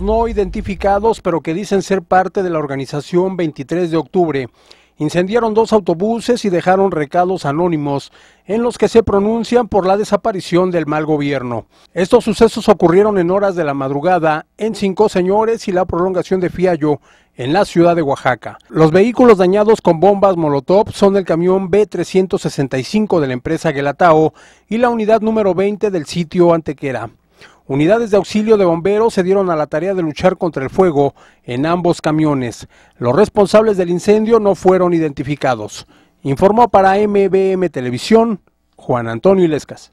no identificados, pero que dicen ser parte de la organización 23 de octubre, incendiaron dos autobuses y dejaron recados anónimos en los que se pronuncian por la desaparición del mal gobierno. Estos sucesos ocurrieron en horas de la madrugada en Cinco Señores y la prolongación de Fiallo, en la ciudad de Oaxaca. Los vehículos dañados con bombas Molotov son el camión B365 de la empresa Gelatao y la unidad número 20 del sitio Antequera. Unidades de auxilio de bomberos se dieron a la tarea de luchar contra el fuego en ambos camiones. Los responsables del incendio no fueron identificados. Informó para MBM Televisión Juan Antonio Ilescas.